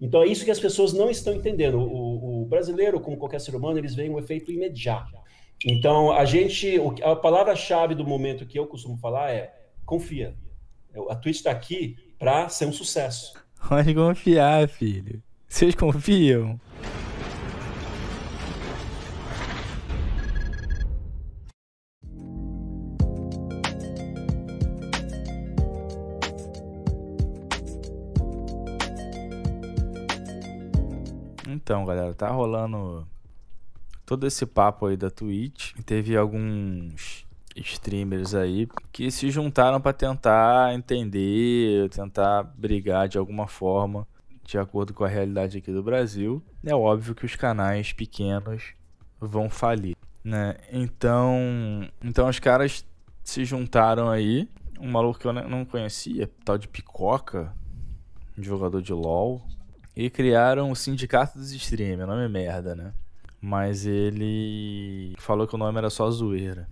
Então é isso que as pessoas não estão entendendo. O, o brasileiro, como qualquer ser humano, eles veem um efeito imediato. Então a gente, a palavra-chave do momento que eu costumo falar é confia. É, a Twitch está aqui para ser um sucesso. Pode confiar, filho. Vocês confiam? Então, galera, tá rolando todo esse papo aí da Twitch. Teve alguns streamers aí que se juntaram para tentar entender, tentar brigar de alguma forma, de acordo com a realidade aqui do Brasil. É óbvio que os canais pequenos vão falir, né? Então, então os caras se juntaram aí, um maluco que eu não conhecia, tal de Picoca, um jogador de LoL, e criaram o Sindicato dos Streamers. O nome é merda, né? Mas ele falou que o nome era só zoeira.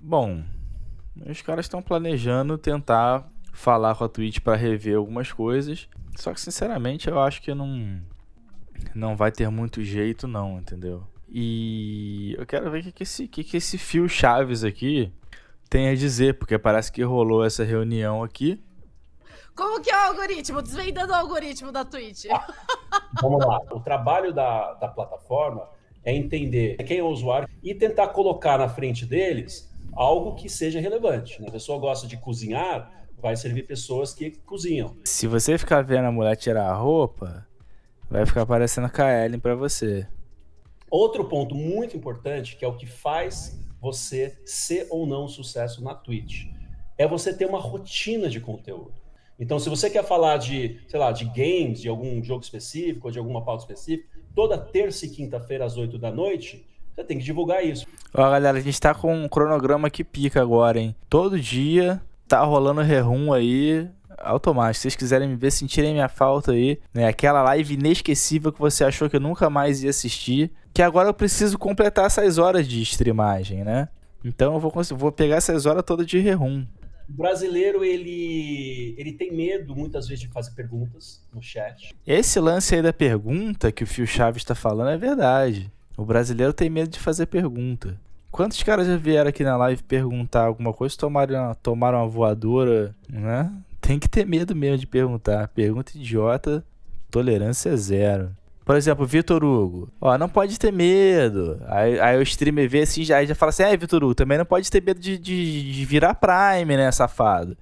Bom, os caras estão planejando tentar falar com a Twitch para rever algumas coisas. Só que, sinceramente, eu acho que não, não vai ter muito jeito, não, entendeu? E eu quero ver o que, que, esse, que, que esse Phil Chaves aqui tem a dizer, porque parece que rolou essa reunião aqui. Como que é o algoritmo? Desvendando o algoritmo da Twitch. Ah, vamos lá. O trabalho da, da plataforma é entender quem é o usuário e tentar colocar na frente deles algo que seja relevante. Né? A pessoa gosta de cozinhar, vai servir pessoas que cozinham. Se você ficar vendo a mulher tirar a roupa, vai ficar aparecendo a Kaellen para você. Outro ponto muito importante, que é o que faz você ser ou não um sucesso na Twitch, é você ter uma rotina de conteúdo. Então, se você quer falar de, sei lá, de games, de algum jogo específico, ou de alguma pauta específica, toda terça e quinta-feira às 8 da noite, você tem que divulgar isso. Ó, galera, a gente tá com um cronograma que pica agora, hein? Todo dia tá rolando rerum aí, automático. Se vocês quiserem me ver, sentirem minha falta aí, né? Aquela live inesquecível que você achou que eu nunca mais ia assistir. Que agora eu preciso completar essas horas de streamagem, né? Então eu vou, vou pegar essas horas todas de rerum. O brasileiro, ele, ele tem medo muitas vezes de fazer perguntas no chat. Esse lance aí da pergunta que o Fio Chaves está falando é verdade. O brasileiro tem medo de fazer pergunta. Quantos caras já vieram aqui na live perguntar alguma coisa, tomaram, uma, tomaram uma voadora, né? Tem que ter medo mesmo de perguntar. Pergunta idiota, tolerância zero. Por exemplo, Vitor Hugo. Ó, não pode ter medo. Aí, aí o streamer vê assim, já, já fala assim: é, Vitor Hugo, também não pode ter medo de, de, de virar Prime, né, safado?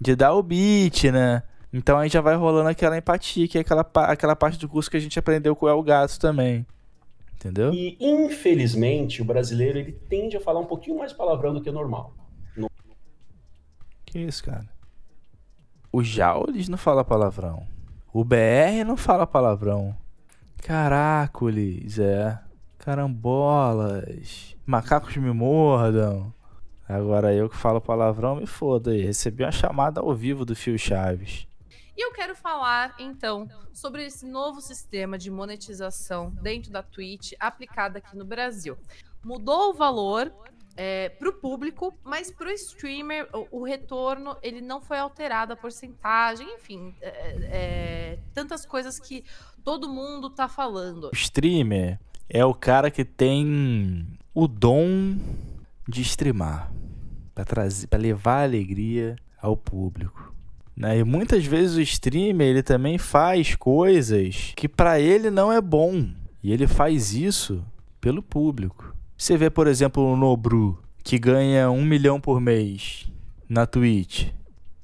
De dar o beat, né? Então aí já vai rolando aquela empatia, que é aquela, aquela parte do curso que a gente aprendeu com o El Gato também. Entendeu? E infelizmente o brasileiro ele tende a falar um pouquinho mais palavrão do que o normal. No... Que isso, cara? O Jaulis não fala palavrão. O BR não fala palavrão. Caracoles, é. Carambolas. Macacos me mordam. Agora eu que falo palavrão, me foda aí. Recebi uma chamada ao vivo do Fio Chaves. E eu quero falar, então, sobre esse novo sistema de monetização dentro da Twitch aplicado aqui no Brasil. Mudou o valor é, para o público, mas para o streamer o, o, retorno ele não foi alterado a porcentagem, enfim, é, é, tantas coisas que todo mundo tá falando. O streamer é o cara que tem o dom de streamar para trazer, para levar alegria ao público. Né? E muitas vezes o streamer ele também faz coisas que para ele não é bom e ele faz isso pelo público. Você vê, por exemplo, o Nobru, que ganha um milhão por mês na Twitch.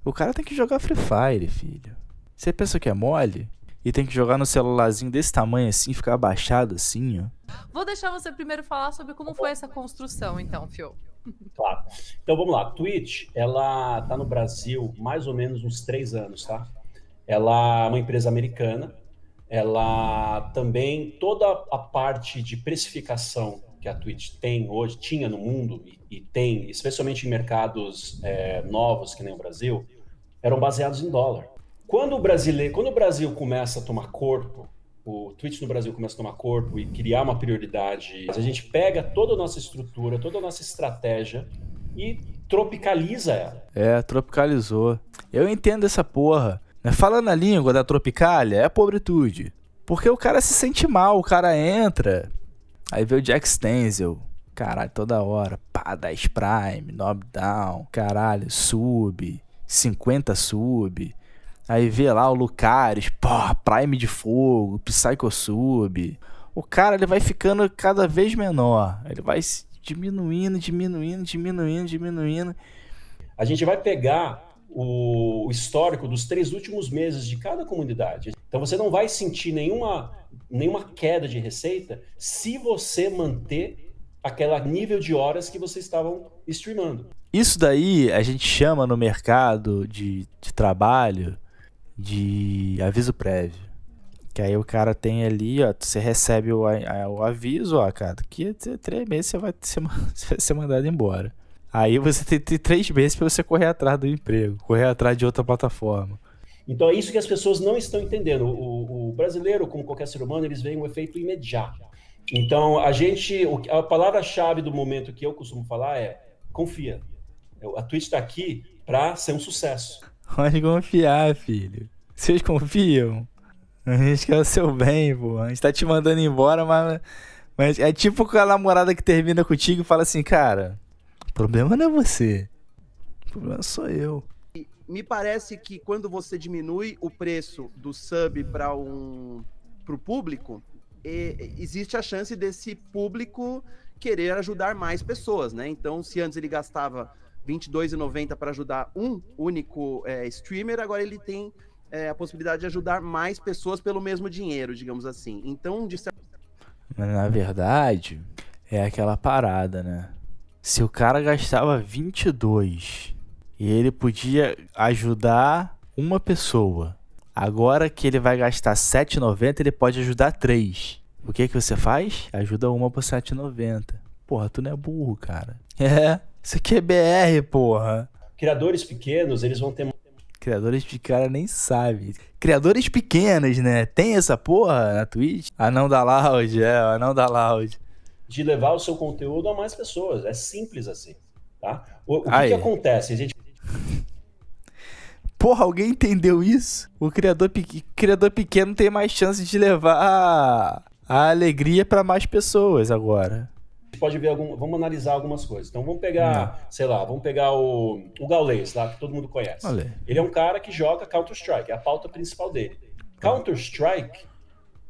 O cara tem que jogar Free Fire, filho. Você pensa que é mole? E tem que jogar no celularzinho desse tamanho assim, ficar abaixado assim, ó. Vou deixar você primeiro falar sobre como foi essa construção, então, Fio. Claro. Tá. Então vamos lá. Twitch, ela tá no Brasil mais ou menos uns três anos, tá? Ela é uma empresa americana. Ela também, toda a parte de precificação que a Twitch tem hoje, tinha no mundo e, e tem, especialmente em mercados é, novos, que nem o Brasil, eram baseados em dólar. Quando o, brasileiro, quando o Brasil começa a tomar corpo, o Twitch no Brasil começa a tomar corpo e criar uma prioridade, a gente pega toda a nossa estrutura, toda a nossa estratégia e tropicaliza ela. É, tropicalizou. Eu entendo essa porra. Né, falando a língua da tropicalha, é a pobretude. Porque o cara se sente mal, o cara entra, Aí veio o Jack Stenzel. Caralho, toda hora. Pá, 10 Prime, Knob Down. Caralho, sub. 50 sub. Aí vê lá o Lucaris, pô, Prime de Fogo, Psycho Sub. O cara ele vai ficando cada vez menor. Ele vai diminuindo, diminuindo, diminuindo, diminuindo. A gente vai pegar o histórico dos três últimos meses de cada comunidade. Então você não vai sentir nenhuma, nenhuma queda de receita se você manter aquele nível de horas que vocês estavam streamando. Isso daí a gente chama no mercado de, de trabalho de aviso prévio. Que aí o cara tem ali, ó, você recebe o, o aviso, ó, cara, que três meses você vai, ser, você vai ser mandado embora. Aí você tem, três meses para você correr atrás do emprego, correr atrás de outra plataforma. Então é isso que as pessoas não estão entendendo. O, o brasileiro, como qualquer ser humano, eles veem um efeito imediato. Então a gente, a palavra-chave do momento que eu costumo falar é confia. A Twitch está aqui para ser um sucesso. Pode confiar, filho. Vocês confiam? A gente quer o seu bem, pô. A gente tá te mandando embora, mas, mas é tipo aquela namorada que termina contigo e fala assim, cara, problema não é você. O problema sou eu. Me parece que quando você diminui o preço do sub para um pro público, existe a chance desse público querer ajudar mais pessoas, né? Então, se antes ele gastava 22,90 para ajudar um único é, streamer, agora ele tem é, a possibilidade de ajudar mais pessoas pelo mesmo dinheiro, digamos assim. Então, de certa... Na verdade, é aquela parada, né? Se o cara gastava 22 e ele podia ajudar uma pessoa, agora que ele vai gastar 7,90, ele pode ajudar três. O que que você faz? Ajuda uma por 7,90. Porra, tu não é burro, cara. É, isso aqui é BR, porra. Criadores pequenos, eles vão ter. Criadores de cara nem sabe. Criadores pequenos, né? Tem essa porra na Twitch? Anão da Loud, é, anão da Loud de levar o seu conteúdo a mais pessoas. É simples assim. Tá? O, o que, que, acontece? A gente... Porra, alguém entendeu isso? O criador, pe... criador pequeno tem mais chance de levar a, alegria para mais pessoas agora. Pode ver algum, vamos analisar algumas coisas. Então vamos pegar, hum. sei lá, vamos pegar o, o Gaules lá, que todo mundo conhece. Ele é um cara que joga Counter-Strike, é a pauta principal dele. Tá. Counter-Strike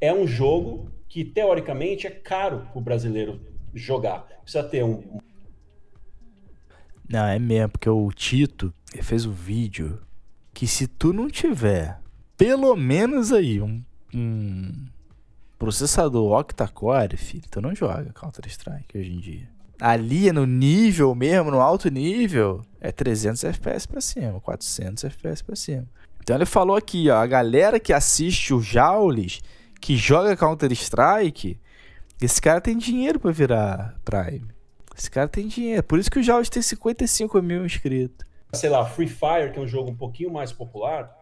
é um jogo que teoricamente é caro para o brasileiro jogar. Precisa ter um. Não, é mesmo, porque o Tito fez um vídeo que se tu não tiver pelo menos aí um, um processador octa-core, filho, tu não joga Counter-Strike hoje em dia. Ali no nível mesmo, no alto nível, é 300 FPS pra cima, 400 FPS pra cima. Então ele falou aqui, ó, a galera que assiste o Jaules que joga Counter-Strike, esse cara tem dinheiro para virar Prime. Esse cara tem dinheiro. Por isso que o Jaws tem 55 mil inscritos. Sei lá, Free Fire, que é um jogo um pouquinho mais popular,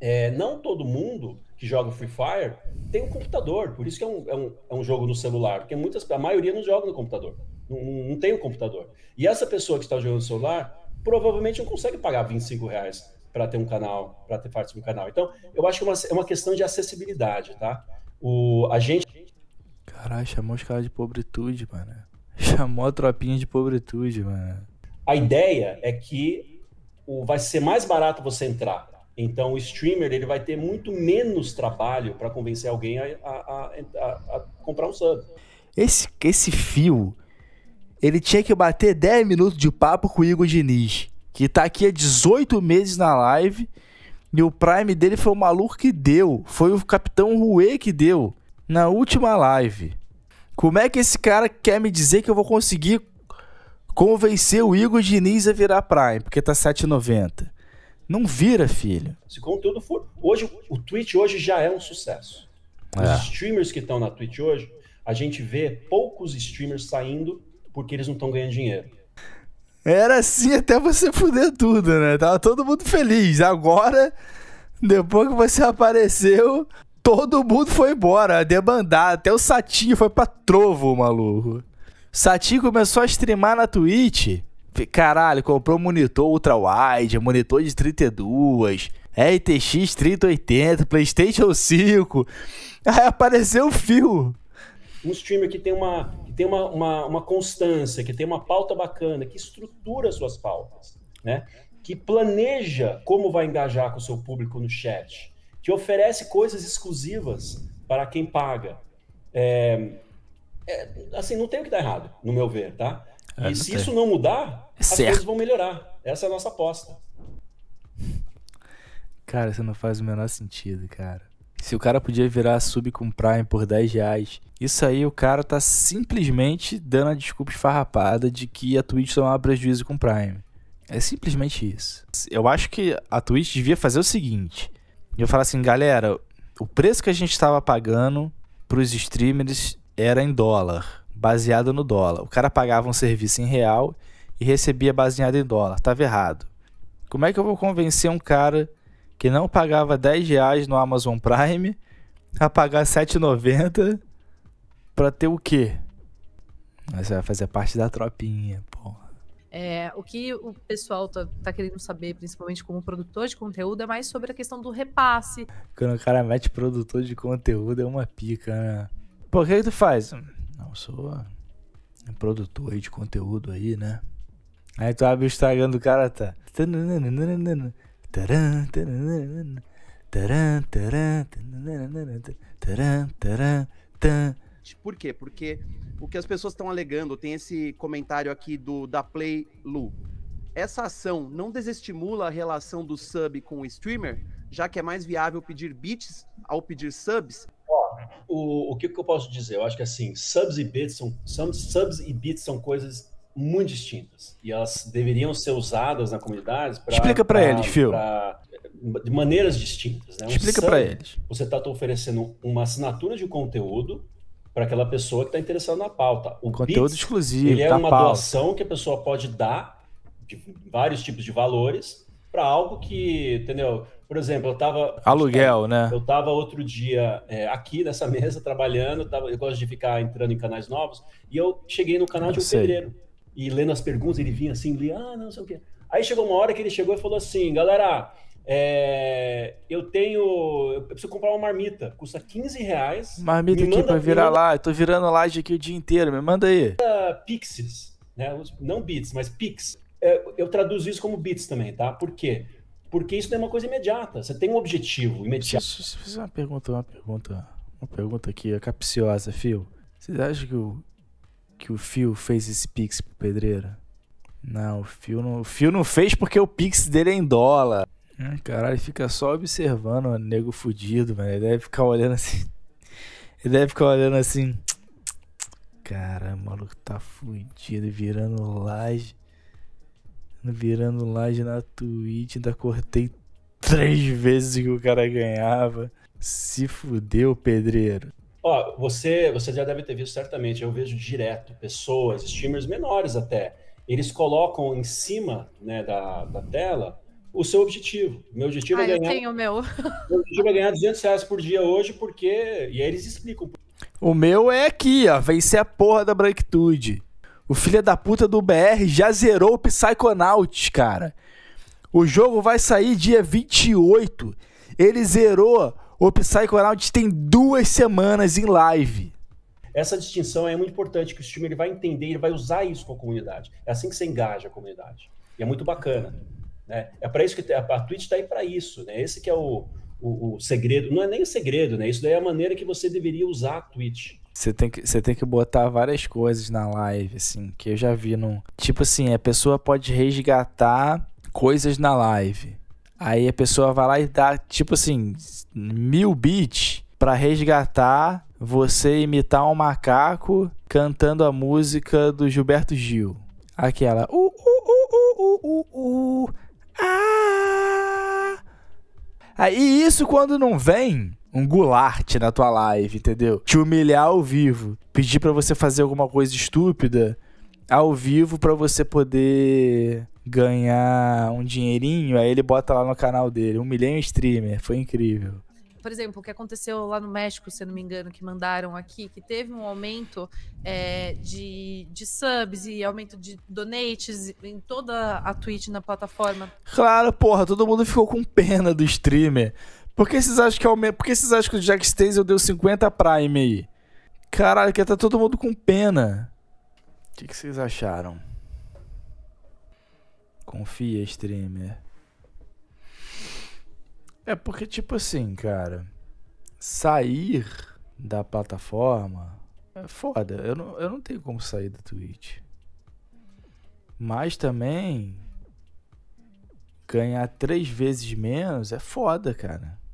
é, não todo mundo que joga Free Fire tem um computador. Por isso que é um, é um, é um jogo no celular. Porque muitas, a maioria não joga no computador. Não, não tem um computador. E essa pessoa que está jogando no celular provavelmente não consegue pagar 25 reais para ter um canal, para ter parte de um canal. Então, eu acho que é uma, é uma questão de acessibilidade, tá? O, a gente. Caralho, chamou os caras de pobretude, mano. Chamou a tropinha de pobretude, mano. A ideia é que o, vai ser mais barato você entrar. Então, o streamer ele vai ter muito menos trabalho para convencer alguém a, a, a, a, comprar um sub. Esse, esse fio, ele tinha que bater 10 minutos de papo com o Igor Diniz que tá aqui há 18 meses na live. E o Prime dele foi o maluco que deu. Foi o Capitão Rue que deu. Na última live. Como é que esse cara quer me dizer que eu vou conseguir convencer o Igor Diniz a virar Prime? Porque tá 7,90. Não vira, filho. Se conteúdo for. Hoje, o Twitch hoje já é um sucesso. É. Os streamers que estão na Twitch hoje, a gente vê poucos streamers saindo porque eles não estão ganhando dinheiro. Era assim até você fuder tudo, né? Tava todo mundo feliz. Agora, depois que você apareceu, todo mundo foi embora, debandar. Até o Satinho foi pra trovo, maluco. Satinho começou a streamar na Twitch. Caralho, comprou monitor ultra-wide, monitor de 32, RTX 3080, PlayStation 5. Aí apareceu o fio um streamer que tem uma, que tem uma, uma, uma constância, que tem uma pauta bacana, que estrutura suas pautas, né? que planeja como vai engajar com o seu público no chat, que oferece coisas exclusivas para quem paga. É, é, assim, não tem o que dar errado, no meu ver, tá? É, e se isso não mudar, é as certo. coisas vão melhorar. Essa é a nossa aposta. Cara, isso não faz o menor sentido, cara. Se o cara podia virar sub com Prime por 10 reais. Isso aí o cara tá simplesmente dando a desculpa esfarrapada de que a Twitch tomava prejuízo com Prime. É simplesmente isso. Eu acho que a Twitch devia fazer o seguinte. Eu falar assim, galera, o preço que a gente estava pagando pros streamers era em dólar, baseado no dólar. O cara pagava um serviço em real e recebia baseado em dólar. Tava errado. Como é que eu vou convencer um cara que não pagava 10 reais no Amazon Prime a pagar 7,90 pra ter o quê? Você vai fazer parte da tropinha, porra. É, o que o pessoal tá, tá, querendo saber, principalmente como produtor de conteúdo, é mais sobre a questão do repasse. Quando o cara mete produtor de conteúdo, é uma pica, né? Pô, o que, que tu faz? Não, sou um é, produtor aí de conteúdo aí, né? Aí tu abre o Instagram do cara, tá. Por quê? Porque o que as pessoas estão alegando, tem esse comentário aqui do da Play Lu. Essa ação não desestimula a relação do sub com o streamer, já que é mais viável pedir bits ao pedir subs? O, o que, que eu posso dizer? Eu acho que assim, subs e bits são, subs, subs e bits são coisas muito distintas. E elas deveriam ser usadas na comunidade para. Explica para eles, Phil. Pra, de maneiras distintas. Né? Um Explica para eles. Você está oferecendo uma assinatura de conteúdo para aquela pessoa que está interessada na pauta. O conteúdo exclusivo. Ele é uma pauta. doação que a pessoa pode dar, de vários tipos de valores, para algo que, entendeu? Por exemplo, eu estava Aluguel, né? Eu estava outro dia é, aqui nessa mesa trabalhando, eu, tava, eu gosto de ficar entrando em canais novos, e eu cheguei no canal eu de um sei. pedreiro e lendo as perguntas, ele vinha assim, lia, ah, não sei o quê. Aí chegou uma hora que ele chegou e falou assim, galera, é, eu tenho. Eu preciso comprar uma marmita. Custa 15 reais. Marmita aqui pra virar manda... lá. Eu tô virando laje aqui o dia inteiro. Me manda aí. Ah, Pixies, né? Não bits, mas pix. É, eu traduzo isso como bits também, tá? Por quê? Porque isso não é uma coisa imediata. Você tem um objetivo imediato. Deixa eu fazer uma pergunta, uma pergunta. Uma pergunta aqui, é capciosa, Phil Vocês acham que o que o Fio fez esse Pix pro pedreiro? Não, o Fio não, o Fio não fez porque o Pix dele é em dólar. Caralho, fica só observando o nego fudido, velho. Ele deve ficar olhando assim. Ele deve ficar olhando assim. Caramba, o maluco tá fudido, virando laje. Virando laje na Twitch, ainda cortei três vezes que o cara ganhava. Se fudeu, pedreiro. Ó, você, você já deve ter visto certamente, eu vejo direto pessoas, streamers menores até, eles colocam em cima né, da, da tela o seu objetivo. Meu objetivo é ah, é ganhar. Eu tenho o meu. meu objetivo é ganhar 200 reais por dia hoje, porque. E aí eles explicam. O meu é aqui, ó. Vencer a porra da branquitude. O filho da puta do BR já zerou o Psychonauts, cara. O jogo vai sair dia 28. Ele zerou o Psychonauts tem duas semanas em live. Essa distinção é muito importante, que o time ele vai entender, ele vai usar isso com a comunidade. É assim que você engaja a comunidade. E é muito bacana. Né? É para isso que a Twitch está aí para isso. Né? Esse que é o, o, o, segredo. Não é nem o segredo, né? Isso daí é a maneira que você deveria usar a Twitch. Você tem, que, você tem que botar várias coisas na live, assim, que eu já vi no. Tipo assim, a pessoa pode resgatar coisas na live. Aí a pessoa vai lá e dá, tipo assim, mil beats para resgatar você imitar um macaco cantando a música do Gilberto Gil. Aquela. Uh, uh, uh, ah. Aí isso quando não vem um gulart na tua live, entendeu? Te humilhar ao vivo, pedir para você fazer alguma coisa estúpida ao vivo para você poder ganhar um dinheirinho, aí ele bota lá no canal dele, um milhão de streamer, foi incrível. Por exemplo, o que aconteceu lá no México, se eu não me engano, que mandaram aqui, que teve um aumento é, de, de subs e aumento de donates em toda a Twitch na plataforma. Claro, porra, todo mundo ficou com pena do streamer. Por que vocês acham que, aument... Por que, vocês acham que o Jack Stazel deu 50 Prime aí? Caralho, que tá todo mundo com pena que, que vocês acharam? Confia, streamer. É porque, tipo assim, cara, sair da plataforma é foda. Eu não, eu não tenho como sair da Twitch. Mas também ganhar três vezes menos é foda, cara.